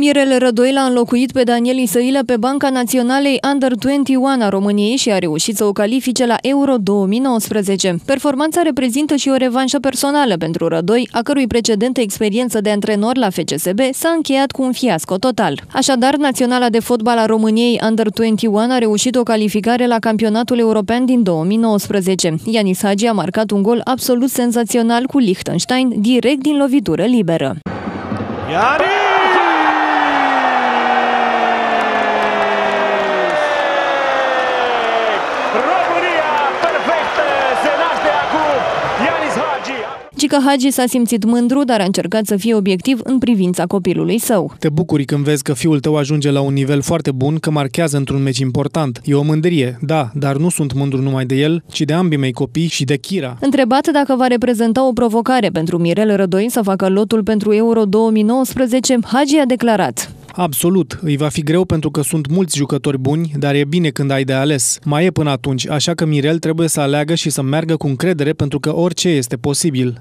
Mirele Rădoi l-a înlocuit pe Daniel Isăilă pe Banca Naționalei Under-21 a României și a reușit să o califice la Euro 2019. Performanța reprezintă și o revanșă personală pentru Rădoi, a cărui precedentă experiență de antrenor la FCSB s-a încheiat cu un fiasco total. Așadar, Naționala de Fotbal a României Under-21 a reușit o calificare la campionatul european din 2019. Ianis Hagi a marcat un gol absolut senzațional cu Liechtenstein, direct din lovitură liberă. Ianis! Gica Hagi s-a simțit mândru, dar a încercat să fie obiectiv în privința copilului său. Te bucuri când vezi că fiul tău ajunge la un nivel foarte bun, că marchează într-un meci important. E o mândrie, da, dar nu sunt mândru numai de el, ci de ambii mei copii și de Kira. Întrebat dacă va reprezenta o provocare pentru Mirel Rădoi să facă lotul pentru Euro 2019, Hagi a declarat. Absolut, îi va fi greu pentru că sunt mulți jucători buni, dar e bine când ai de ales. Mai e până atunci, așa că Mirel trebuie să aleagă și să meargă cu încredere pentru că orice este posibil.